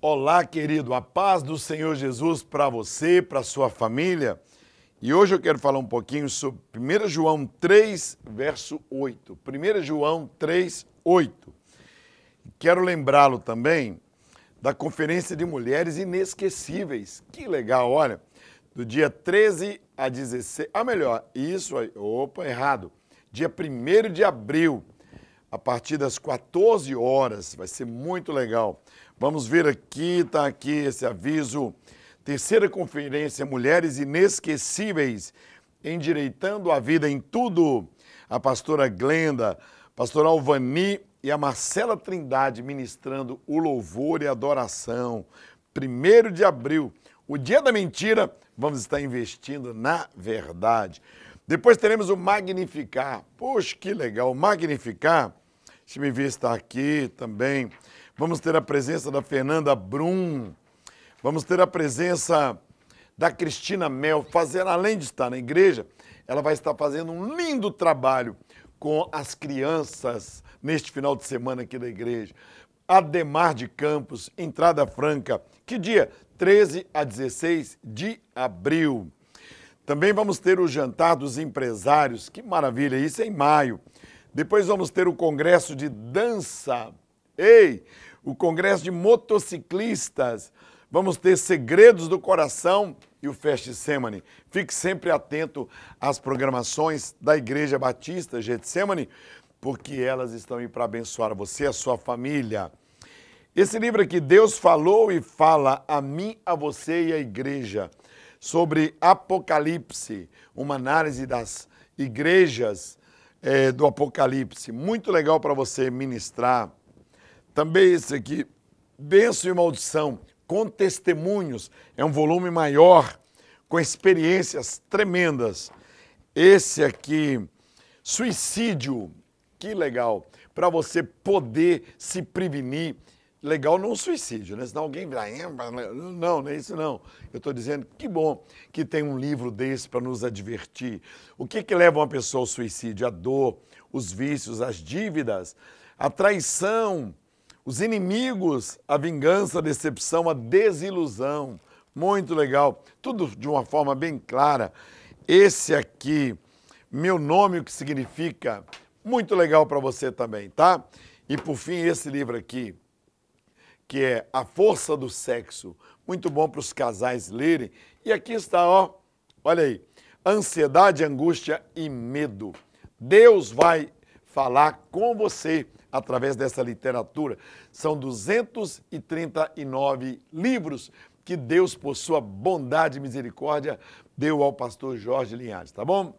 Olá, querido, a paz do Senhor Jesus para você, para sua família. E hoje eu quero falar um pouquinho sobre 1 João 3, verso 8. 1 João 3, 8. Quero lembrá-lo também da Conferência de Mulheres Inesquecíveis. Que legal, olha. Do dia 13 a 16. Ah, melhor, isso aí. Opa, errado. Dia 1 de abril, a partir das 14 horas. Vai ser muito legal. Vamos ver aqui, está aqui esse aviso. Terceira Conferência Mulheres Inesquecíveis, endireitando a vida em tudo. A pastora Glenda, pastor Alvani e a Marcela Trindade ministrando o louvor e adoração. Primeiro de abril, o dia da mentira, vamos estar investindo na verdade. Depois teremos o Magnificar. Poxa, que legal! Magnificar, deixa me ver está aqui também. Vamos ter a presença da Fernanda Brum. Vamos ter a presença da Cristina Mel, fazendo, além de estar na igreja, ela vai estar fazendo um lindo trabalho com as crianças neste final de semana aqui da igreja. Ademar de Campos, Entrada Franca. Que dia? 13 a 16 de abril. Também vamos ter o Jantar dos Empresários, que maravilha, isso é em maio. Depois vamos ter o Congresso de Dança. Ei, o Congresso de Motociclistas. Vamos ter Segredos do Coração e o Fest Semane. Fique sempre atento às programações da Igreja Batista Getsemane porque elas estão aí para abençoar você e a sua família. Esse livro aqui, Deus falou e fala a mim, a você e à igreja, sobre Apocalipse, uma análise das igrejas é, do Apocalipse. Muito legal para você ministrar. Também esse aqui, Benção e Maldição, com testemunhos. É um volume maior, com experiências tremendas. Esse aqui, Suicídio, que legal. Para você poder se prevenir. Legal não o suicídio, né? Senão alguém vai. Ah, não, não é isso não. Eu estou dizendo que bom que tem um livro desse para nos advertir. O que, que leva uma pessoa ao suicídio? A dor, os vícios, as dívidas, a traição, os inimigos, a vingança, a decepção, a desilusão. Muito legal. Tudo de uma forma bem clara. Esse aqui, meu nome, o que significa? muito legal para você também, tá? E por fim, esse livro aqui, que é A Força do Sexo, muito bom para os casais lerem. E aqui está, ó, olha aí, ansiedade, angústia e medo. Deus vai falar com você através dessa literatura. São 239 livros que Deus, por sua bondade e misericórdia, deu ao pastor Jorge Linhares, tá bom?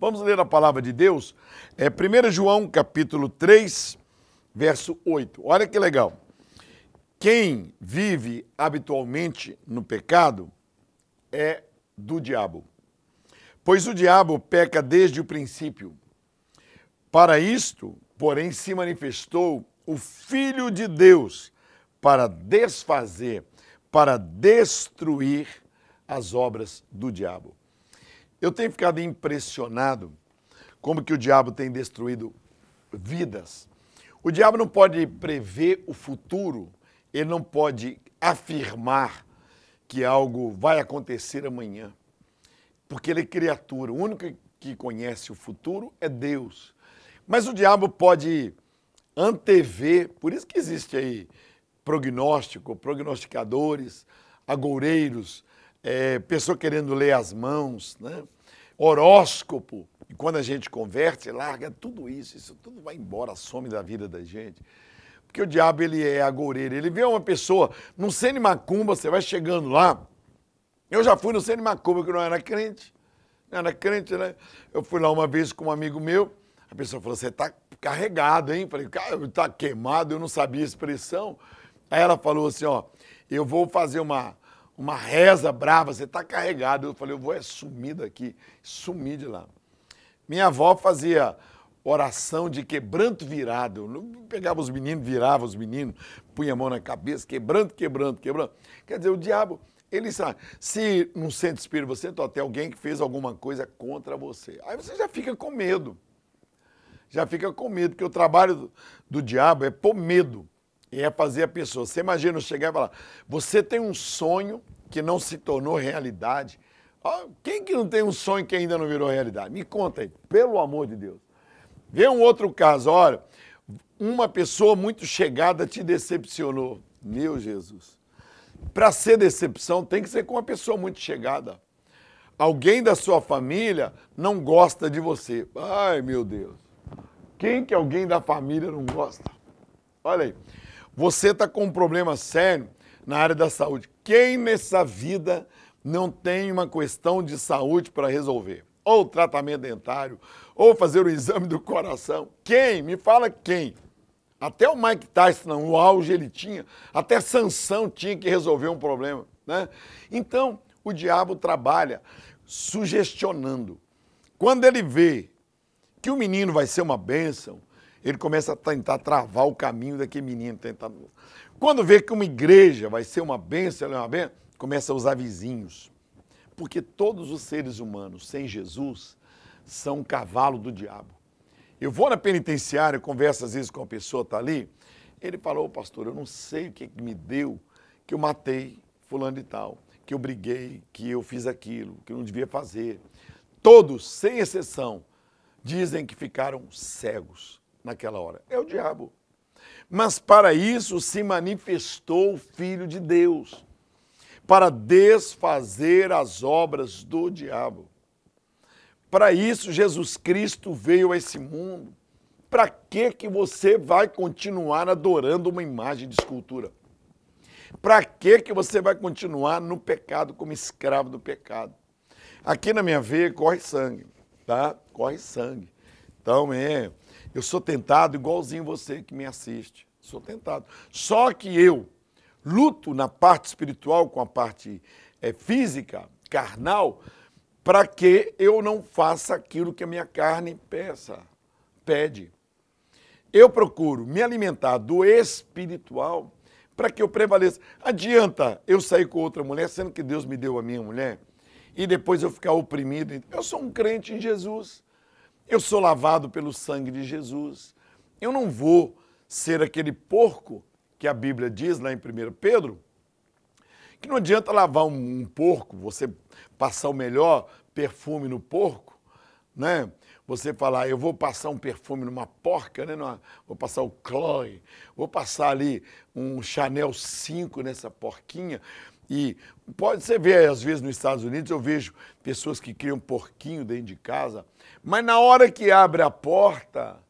Vamos ler a palavra de Deus? É 1 João capítulo 3, verso 8. Olha que legal. Quem vive habitualmente no pecado é do diabo. Pois o diabo peca desde o princípio. Para isto, porém, se manifestou o Filho de Deus para desfazer, para destruir as obras do diabo. Eu tenho ficado impressionado como que o diabo tem destruído vidas. O diabo não pode prever o futuro, ele não pode afirmar que algo vai acontecer amanhã, porque ele é criatura. O único que conhece o futuro é Deus. Mas o diabo pode antever, por isso que existe aí prognóstico, prognosticadores, agoureiros, é, pessoa querendo ler as mãos, né? horóscopo. E quando a gente converte, larga tudo isso, isso tudo vai embora, some da vida da gente. Porque o diabo, ele é agoureiro. Ele vê uma pessoa no Cine Macumba, você vai chegando lá. Eu já fui no Cine Macumba, que não era crente. Não era crente, né? Eu fui lá uma vez com um amigo meu. A pessoa falou, você tá carregado, hein? Falei, cara, tá queimado, eu não sabia a expressão. Aí ela falou assim, ó, eu vou fazer uma uma reza brava, você está carregado. Eu falei, eu vou é sumir daqui, sumir de lá. Minha avó fazia oração de quebranto virado. Eu pegava os meninos, virava os meninos, punha a mão na cabeça, quebrando, quebrando, quebrando. Quer dizer, o diabo, ele sabe. Se não centro espírito você então, tem até alguém que fez alguma coisa contra você, aí você já fica com medo. Já fica com medo, porque o trabalho do, do diabo é pôr medo é fazer a pessoa. Você imagina chegar e falar: você tem um sonho que não se tornou realidade. Quem que não tem um sonho que ainda não virou realidade? Me conta aí, pelo amor de Deus. Vê um outro caso, olha, uma pessoa muito chegada te decepcionou. Meu Jesus. Para ser decepção, tem que ser com uma pessoa muito chegada. Alguém da sua família não gosta de você. Ai, meu Deus. Quem que alguém da família não gosta? Olha aí. Você está com um problema sério na área da saúde. Quem nessa vida não tem uma questão de saúde para resolver? Ou tratamento dentário, ou fazer o exame do coração. Quem? Me fala quem. Até o Mike Tyson, no auge ele tinha, até Sansão tinha que resolver um problema, né? Então, o diabo trabalha sugestionando. Quando ele vê que o menino vai ser uma bênção, ele começa a tentar travar o caminho daquele menino. tentando. Quando vê que uma igreja vai ser uma bênção, ela é uma bênção, começa a usar vizinhos. Porque todos os seres humanos sem Jesus são um cavalo do diabo. Eu vou na penitenciária, converso às vezes com a pessoa que está ali. Ele falou, pastor, eu não sei o que, que me deu que eu matei fulano de tal, que eu briguei, que eu fiz aquilo, que eu não devia fazer. Todos, sem exceção, dizem que ficaram cegos naquela hora? É o diabo. Mas para isso se manifestou o Filho de Deus, para desfazer as obras do diabo. Para isso Jesus Cristo veio a esse mundo. Para que que você vai continuar adorando uma imagem de escultura? Para que que você vai continuar no pecado como escravo do pecado? Aqui na minha veia corre sangue, tá? Corre sangue. Então é eu sou tentado igualzinho você que me assiste. Sou tentado. Só que eu luto na parte espiritual com a parte é, física, carnal, para que eu não faça aquilo que a minha carne peça, pede. Eu procuro me alimentar do espiritual para que eu prevaleça. Adianta eu sair com outra mulher, sendo que Deus me deu a minha mulher, e depois eu ficar oprimido. Eu sou um crente em Jesus. Eu sou lavado pelo sangue de Jesus. Eu não vou ser aquele porco que a Bíblia diz lá em 1 Pedro, que não adianta lavar um, um porco, você passar o melhor perfume no porco, né? Você falar, eu vou passar um perfume numa porca, né? Numa, vou passar o Chloe, vou passar ali um Chanel 5 nessa porquinha e pode você ver, às vezes, nos Estados Unidos, eu vejo pessoas que criam porquinho dentro de casa, mas na hora que abre a porta,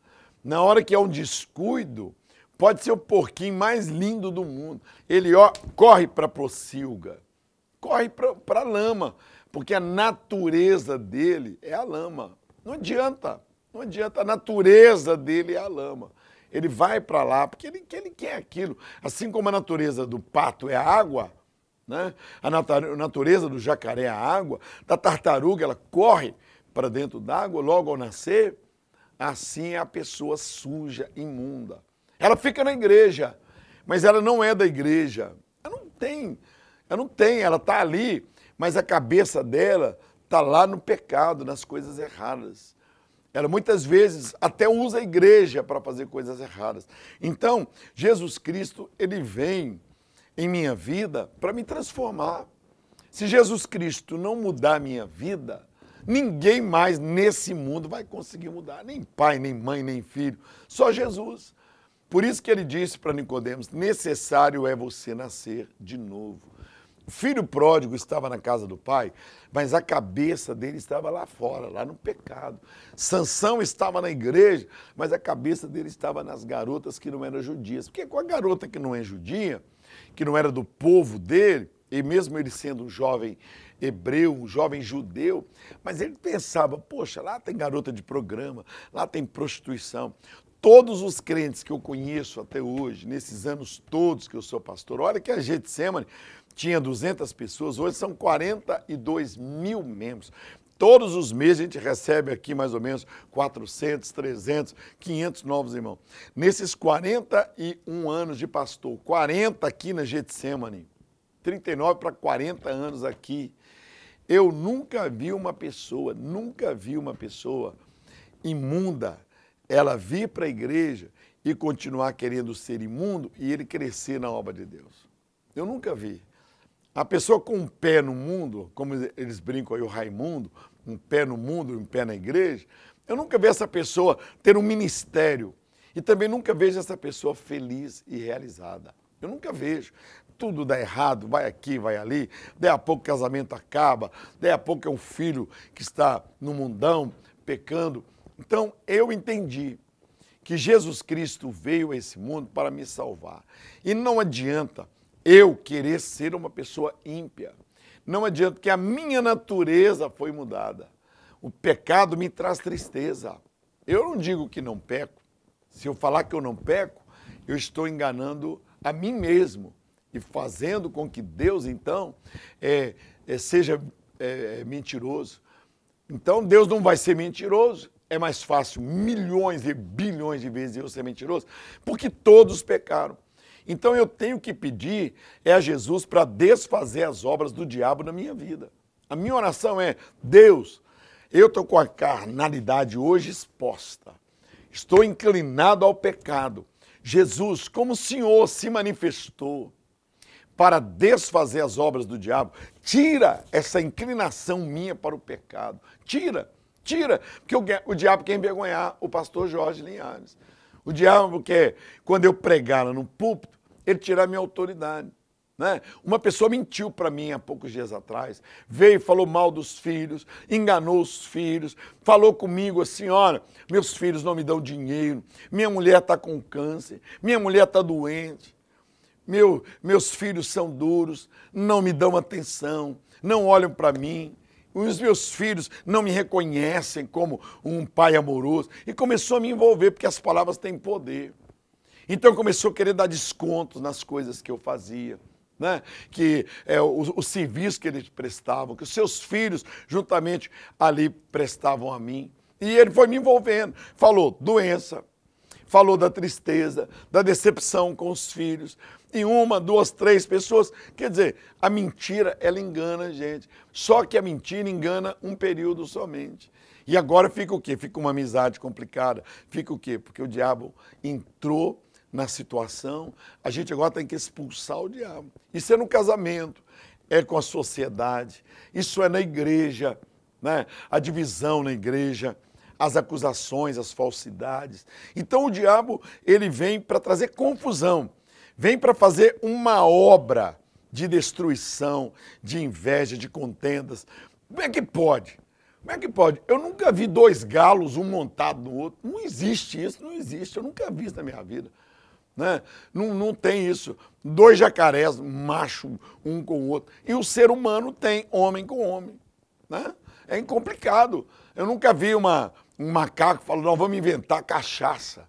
na hora que é um descuido, pode ser o porquinho mais lindo do mundo. Ele ó, corre para a pocilga, corre para a lama, porque a natureza dele é a lama. Não adianta, não adianta, a natureza dele é a lama. Ele vai para lá porque ele, ele quer aquilo. Assim como a natureza do pato é a água, né? A natureza do jacaré é a água, da tartaruga ela corre para dentro d'água logo ao nascer. Assim é a pessoa suja, imunda. Ela fica na igreja, mas ela não é da igreja. Ela não tem, ela não tem, ela está ali, mas a cabeça dela está lá no pecado, nas coisas erradas. Ela muitas vezes até usa a igreja para fazer coisas erradas. Então, Jesus Cristo, ele vem em minha vida para me transformar. Se Jesus Cristo não mudar a minha vida, ninguém mais nesse mundo vai conseguir mudar, nem pai, nem mãe, nem filho, só Jesus. Por isso que ele disse para Nicodemos: necessário é você nascer de novo. O filho pródigo estava na casa do pai, mas a cabeça dele estava lá fora, lá no pecado. Sansão estava na igreja, mas a cabeça dele estava nas garotas que não eram judias. Porque com a garota que não é judia, que não era do povo dele, e mesmo ele sendo um jovem hebreu, um jovem judeu, mas ele pensava: poxa, lá tem garota de programa, lá tem prostituição. Todos os crentes que eu conheço até hoje, nesses anos todos que eu sou pastor, olha que a Getsemane tinha 200 pessoas, hoje são 42 mil membros. Todos os meses a gente recebe aqui mais ou menos 400, 300, 500 novos irmãos. Nesses 41 anos de pastor, 40 aqui na Getsemane, 39 para 40 anos aqui, eu nunca vi uma pessoa, nunca vi uma pessoa imunda, ela vir para a igreja e continuar querendo ser imundo e ele crescer na obra de Deus. Eu nunca vi. A pessoa com o um pé no mundo, como eles brincam aí, o Raimundo, um pé no mundo, um pé na igreja, eu nunca vejo essa pessoa ter um ministério. E também nunca vejo essa pessoa feliz e realizada. Eu nunca vejo. Tudo dá errado, vai aqui, vai ali. Daí a pouco o casamento acaba, daí a pouco é um filho que está no mundão, pecando. Então eu entendi que Jesus Cristo veio a esse mundo para me salvar. E não adianta eu querer ser uma pessoa ímpia. Não adianta, porque a minha natureza foi mudada. O pecado me traz tristeza. Eu não digo que não peco. Se eu falar que eu não peco, eu estou enganando a mim mesmo e fazendo com que Deus, então, é, é, seja é, é mentiroso. Então, Deus não vai ser mentiroso. É mais fácil milhões e bilhões de vezes eu ser mentiroso, porque todos pecaram. Então eu tenho que pedir é a Jesus para desfazer as obras do diabo na minha vida. A minha oração é: Deus, eu estou com a carnalidade hoje exposta, estou inclinado ao pecado. Jesus, como o Senhor se manifestou para desfazer as obras do diabo, tira essa inclinação minha para o pecado. Tira, tira, porque o, o diabo quer envergonhar o pastor Jorge Linhares. O diabo quer, quando eu pregar lá no púlpito, ele tirar minha autoridade. Né? Uma pessoa mentiu para mim há poucos dias atrás, veio e falou mal dos filhos, enganou os filhos, falou comigo assim: olha, meus filhos não me dão dinheiro, minha mulher está com câncer, minha mulher está doente, meu, meus filhos são duros, não me dão atenção, não olham para mim. Os meus filhos não me reconhecem como um pai amoroso. E começou a me envolver, porque as palavras têm poder. Então começou a querer dar descontos nas coisas que eu fazia. Né? que é, o, o, serviço que eles prestavam, que os seus filhos juntamente ali prestavam a mim. E ele foi me envolvendo. Falou doença, falou da tristeza, da decepção com os filhos. E uma, duas, três pessoas. Quer dizer, a mentira, ela engana a gente. Só que a mentira engana um período somente. E agora fica o quê? Fica uma amizade complicada. Fica o quê? Porque o diabo entrou na situação. A gente agora tem que expulsar o diabo. Isso é no casamento, é com a sociedade, isso é na igreja, né? a divisão na igreja, as acusações, as falsidades. Então o diabo ele vem para trazer confusão, vem para fazer uma obra de destruição, de inveja, de contendas. Como é que pode? Como é que pode? Eu nunca vi dois galos, um montado no outro. Não existe isso, não existe. Eu nunca vi isso na minha vida. Né? Não, não tem isso. Dois jacarés, macho, um com o outro. E o ser humano tem homem com homem. Né? É complicado. Eu nunca vi uma, um macaco falando, nós vamos inventar cachaça.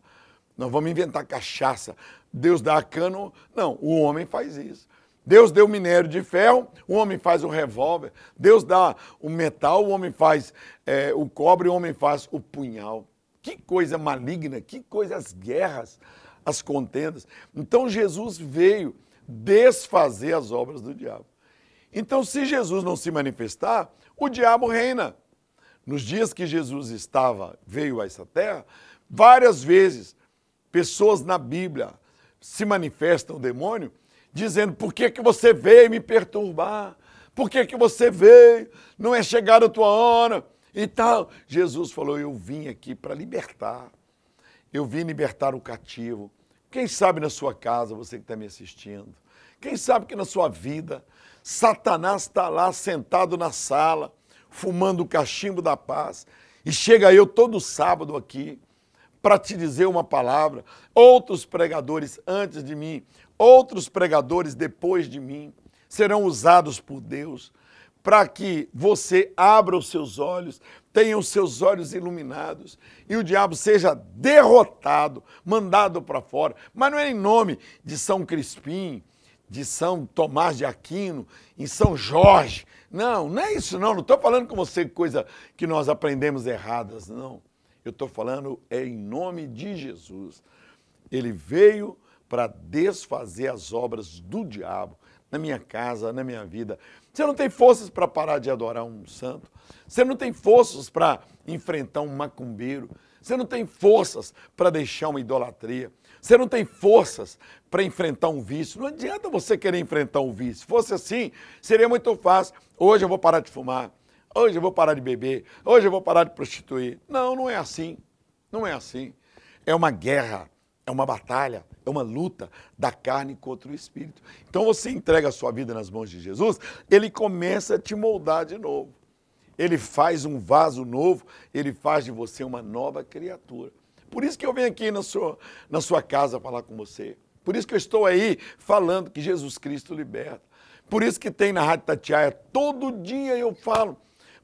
Nós vamos inventar cachaça. Deus dá a cano. Não, o homem faz isso. Deus deu minério de ferro, o homem faz o revólver. Deus dá o metal, o homem faz é, o cobre, o homem faz o punhal. Que coisa maligna, que coisas guerras as contendas. Então Jesus veio desfazer as obras do diabo. Então, se Jesus não se manifestar, o diabo reina. Nos dias que Jesus estava, veio a essa terra, várias vezes pessoas na Bíblia se manifestam o demônio dizendo: "Por que que você veio me perturbar? Por que que você veio? Não é chegada a tua hora?" E tal. Jesus falou: "Eu vim aqui para libertar, eu vim libertar o cativo. Quem sabe na sua casa, você que está me assistindo, quem sabe que na sua vida, Satanás está lá sentado na sala, fumando o cachimbo da paz, e chega eu todo sábado aqui para te dizer uma palavra. Outros pregadores antes de mim, outros pregadores depois de mim, serão usados por Deus para que você abra os seus olhos, tenham seus olhos iluminados e o diabo seja derrotado, mandado para fora. Mas não é em nome de São Crispim, de São Tomás de Aquino, em São Jorge. Não, não é isso não. Não estou falando com você coisa que nós aprendemos erradas, não. Eu estou falando é em nome de Jesus. Ele veio para desfazer as obras do diabo, na minha casa, na minha vida. Você não tem forças para parar de adorar um santo. Você não tem forças para enfrentar um macumbeiro. Você não tem forças para deixar uma idolatria. Você não tem forças para enfrentar um vício. Não adianta você querer enfrentar um vício. Se fosse assim, seria muito fácil. Hoje eu vou parar de fumar. Hoje eu vou parar de beber. Hoje eu vou parar de prostituir. Não, não é assim. Não é assim. É uma guerra é uma batalha, é uma luta da carne contra o espírito. Então você entrega a sua vida nas mãos de Jesus, ele começa a te moldar de novo. Ele faz um vaso novo, ele faz de você uma nova criatura. Por isso que eu venho aqui na sua, na sua casa falar com você. Por isso que eu estou aí falando que Jesus Cristo liberta. Por isso que tem na Rádio Tatiaia, todo dia eu falo,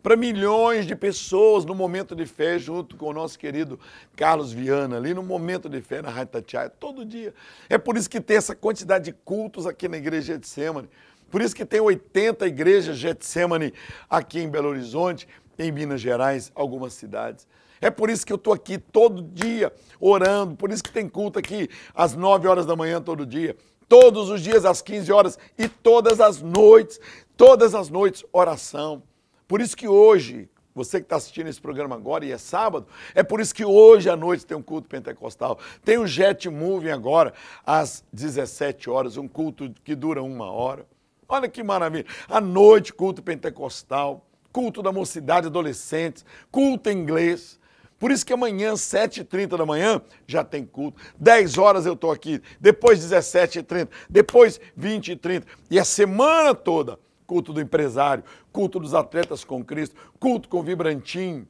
para milhões de pessoas no momento de fé, junto com o nosso querido Carlos Viana, ali no momento de fé na Rádio Tatiaia, todo dia. É por isso que tem essa quantidade de cultos aqui na igreja de Getsemane. Por isso que tem 80 igrejas Getsemane aqui em Belo Horizonte, em Minas Gerais, algumas cidades. É por isso que eu estou aqui todo dia orando, por isso que tem culto aqui às 9 horas da manhã todo dia, todos os dias às 15 horas e todas as noites, todas as noites oração. Por isso que hoje, você que está assistindo esse programa agora e é sábado, é por isso que hoje à noite tem um culto pentecostal. Tem o Jet Moving agora, às 17 horas, um culto que dura uma hora. Olha que maravilha. À noite, culto pentecostal, culto da mocidade, adolescentes, culto em inglês. Por isso que amanhã, 7h30 da manhã, já tem culto. 10 horas eu estou aqui, depois 17h30, depois 20h30. E a semana toda culto do empresário, culto dos atletas com Cristo, culto com Vibrantim.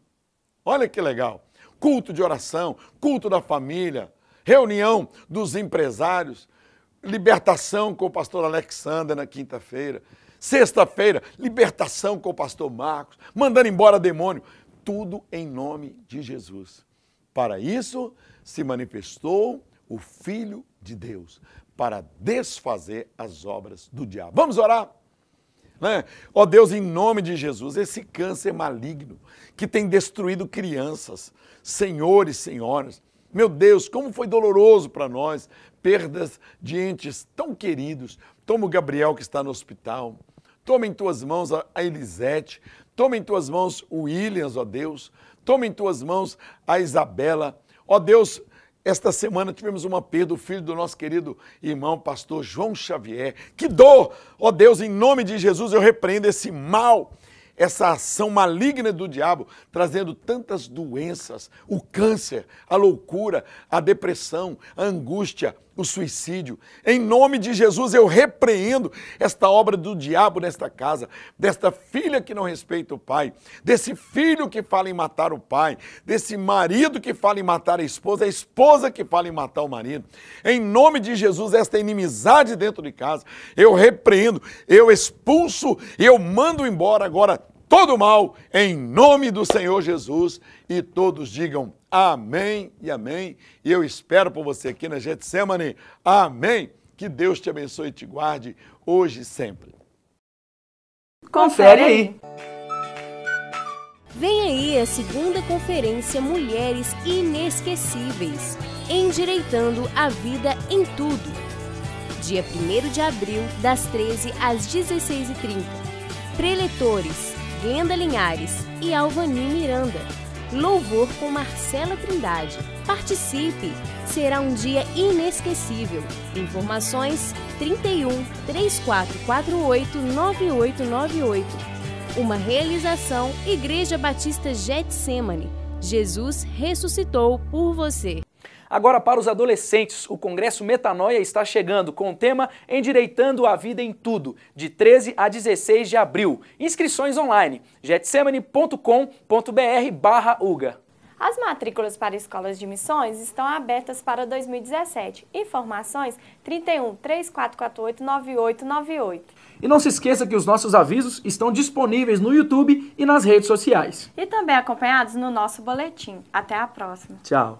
Olha que legal. Culto de oração, culto da família, reunião dos empresários, libertação com o pastor Alexander na quinta-feira. Sexta-feira, libertação com o pastor Marcos, mandando embora demônio. Tudo em nome de Jesus. Para isso se manifestou o Filho de Deus, para desfazer as obras do diabo. Vamos orar? Né? Ó Deus, em nome de Jesus, esse câncer maligno que tem destruído crianças, senhores, senhoras. Meu Deus, como foi doloroso para nós perdas de entes tão queridos. Toma o Gabriel que está no hospital. Toma em tuas mãos a Elisete. Toma em tuas mãos o Williams, ó Deus. Toma em tuas mãos a Isabela. Ó Deus, esta semana tivemos uma perda do filho do nosso querido irmão, pastor João Xavier. Que dor! Ó oh Deus, em nome de Jesus eu repreendo esse mal, essa ação maligna do diabo, trazendo tantas doenças: o câncer, a loucura, a depressão, a angústia, o suicídio. Em nome de Jesus, eu repreendo esta obra do diabo nesta casa, desta filha que não respeita o pai, desse filho que fala em matar o pai, desse marido que fala em matar a esposa, a esposa que fala em matar o marido. Em nome de Jesus, esta inimizade dentro de casa, eu repreendo, eu expulso, eu mando embora agora todo mal, em nome do Senhor Jesus. E todos digam amém e amém. E eu espero por você aqui na Getsemane. Amém. Que Deus te abençoe e te guarde hoje e sempre. Confere aí. Vem aí a segunda conferência Mulheres Inesquecíveis, endireitando a vida em tudo. Dia 1 de abril, das 13 às 16h30. Preletores, Glenda Linhares e Alvani Miranda. Louvor com Marcela Trindade. Participe! Será um dia inesquecível. Informações 31 3448 9898. Uma realização Igreja Batista Getsemane. Jesus ressuscitou por você. Agora, para os adolescentes, o Congresso Metanoia está chegando com o tema Endireitando a Vida em Tudo, de 13 a 16 de abril. Inscrições online, getsemane.com.br barra UGA. As matrículas para escolas de missões estão abertas para 2017. Informações 31 3448 9898. E não se esqueça que os nossos avisos estão disponíveis no YouTube e nas redes sociais. E também acompanhados no nosso boletim. Até a próxima. Tchau.